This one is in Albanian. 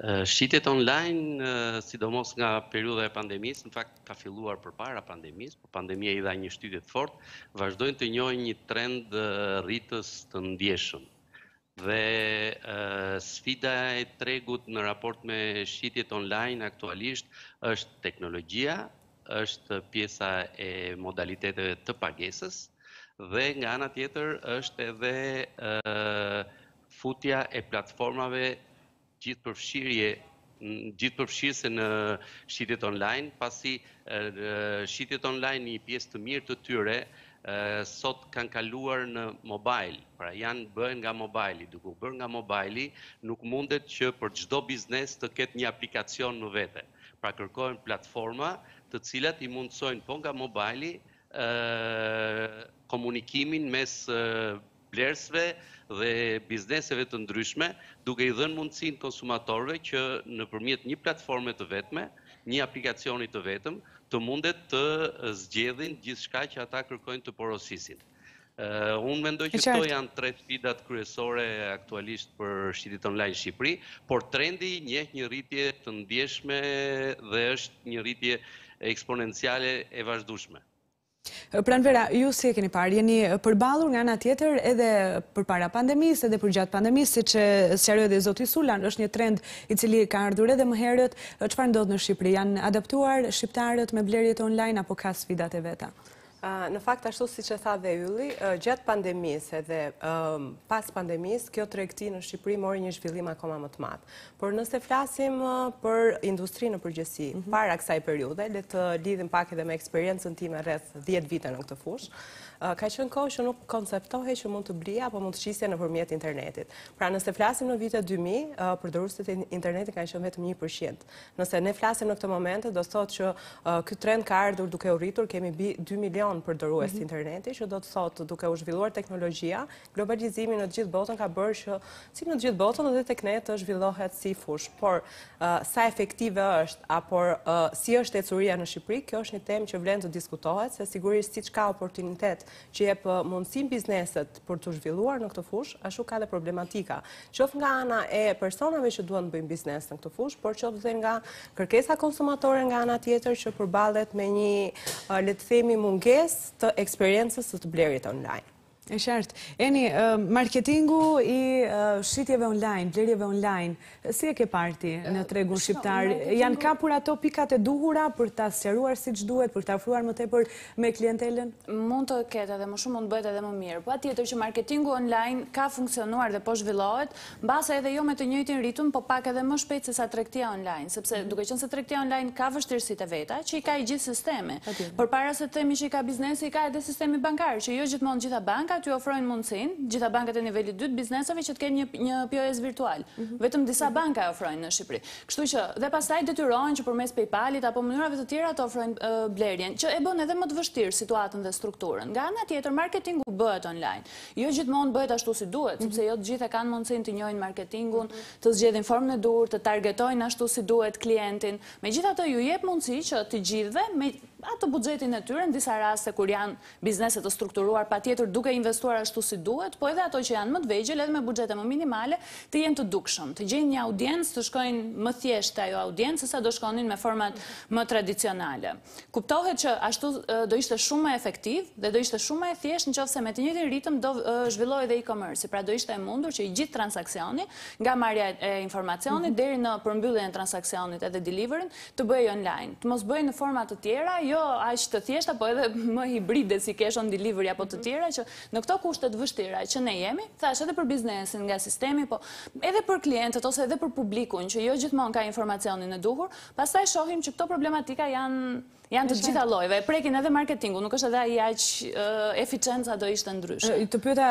Shqitet online, sidomos nga periuda e pandemis, në fakt ka filluar për para pandemis, po pandemija i dha një shtytit fort, vazhdojnë të njojnë një trend rritës të ndjeshëm. Dhe sfida e tregut në raport me shqitjet online aktualisht është teknologjia, është pjesa e modaliteteve të pagesës, dhe nga ana tjetër është edhe futja e platformave gjithë përfshirje gjithë përfshirëse në shqitit online, pasi shqitit online një pjesë të mirë të tyre, sot kanë kaluar në mobile, pra janë bërë nga mobile, duku bërë nga mobile, nuk mundet që për gjdo biznes të ketë një aplikacion në vete, pra kërkojnë platforma të cilat i mundësojnë po nga mobile komunikimin mes blersve dhe bizneseve të ndryshme, duke i dhenë mundësin konsumatorve që në përmjet një platforme të vetme, një aplikacionit të vetëm, të mundet të zgjedhin gjithë shka që ata kërkojnë të porosisin. Unë mendoj që to janë tre fidat kryesore aktualisht për shqitit online Shqipëri, por trendi një një rritje të ndjeshme dhe është një rritje eksponenciale e vazhdushme. Pran vera, ju si e keni parë, jeni përbalur nga nga tjetër edhe për para pandemis, edhe për gjatë pandemisë, si që sërë edhe Zoti Sulan, është një trend i cili ka ardhur edhe më herët, që parë ndodhë në Shqipëri, janë adaptuar Shqiptarët me blerjet online, apo ka sfidat e veta? Në fakt, ashtu si që tha dhe Yuli, gjatë pandemis edhe pas pandemis, kjo të rekti në Shqipëri mori një zhvillim akoma më të matë. Por nëse flasim për industri në përgjësi, mhm. para kësaj periude, le të lidhim pak edhe me eksperiencën ti me rreth 10 vite në këtë fush, ka qënë kohë që nuk konceptohi që mund të blia apo mund të qisja në përmjet internetit. Pra nëse flasim në vite 2000, për e internetit ka në vetëm 1%. Nëse ne flasim në këtë moment, do sot që milion milion për dërues mhm. interneti, që do të thotë duke u zhvilluar teknologjia, globalizimi në gjithë botën ka bërë që si në gjithë botën dhe të knetë të zhvillohet si fush, por uh, sa efektive është, apo uh, si është e curia në Shqipëri, kjo është një temë që vlenë të diskutohet, se sigurisht si që ka oportunitet që je për uh, mundësim bizneset për të zhvilluar në këtë fush, ashtu ka dhe problematika. Qof nga ana e personave që duan të bëjmë biznes në këtë fush, por qof dhe nga kërkesa konsumatore nga ana tjetër që përbalet me një themi munges të eksperiencës të të blerjet online. E shartë. Eni, marketingu i shqitjeve online, blerjeve online, si e ke parti në tregun shqiptar? Janë kapur ato pikat e duhura për ta asjeruar si që duhet, për ta fruar më tepër me klientelen? Mund të ketë edhe më shumë, mund të bëjt edhe më mirë. Po atjetër që marketingu online ka funksionuar dhe po zhvillohet, basa edhe jo me të njëjtin rritun, po pak edhe më shpejt se sa trektia online. Sepse mhm. duke qënë se trektia online ka vështirësit e veta, që i ka i gjithë sisteme. Por para se temi që i ka biznesi, i ka edhe sistemi bankarë, që jo gjithmonë gjitha banka të ofrojnë mundësin, gjitha bankat e nivelli 2 të biznesovi që të kenë një POS virtual. Mhm. Vetëm disa mhm. banka e ofrojnë në Shqipëri. Kështu që dhe pastaj detyrojnë që përmes Paypalit apo mënyrave të tjera të ofrojnë blerjen, që e bën edhe më të vështirë situatën dhe strukturën. Nga nga tjetër, marketingu bëhet online. Jo gjithmonë bëhet ashtu si duhet, sepse jo të gjithë e kanë mundësin të njojnë marketingun, mhm. të zgjedhin form në dur, të targetojnë ashtu si duhet klientin. Me gjitha të ju jep mundësi që të gjithve, atë budgetin e tyre, në disa raste kur janë bizneset të strukturuar pa tjetër duke investuar ashtu si duhet, po edhe ato që janë më të vejgjel edhe me budgete më minimale të jenë të dukshëm, të gjenë një audiencë, të shkojnë më thjesht të ajo audiencë, sa do shkonin me format më tradicionale. Kuptohet që ashtu do ishte shumë më efektiv dhe do ishte shumë e thjesht në qofë me të njëtin ritëm do zhvilloj dhe e-commerce, pra do ishte e mundur që i gjithë transakcioni, nga marja e informacionit, mhm. deri në përmbyllin e transakcionit edhe deliverin, të bëjë online, të mos bëjë në format të tjera, jo aq të thjesht apo edhe më hibride si cash on delivery apo të mhm. tjera që në këto kushte të vështira që ne jemi, thash edhe për biznesin nga sistemi, po edhe për klientët ose edhe për publikun që jo gjithmonë ka informacionin e duhur, pastaj shohim që këto problematika janë janë të gjitha llojeve, prekin edhe marketingu, nuk është edhe ai aq eficienca do ishte ndryshe. Të pyeta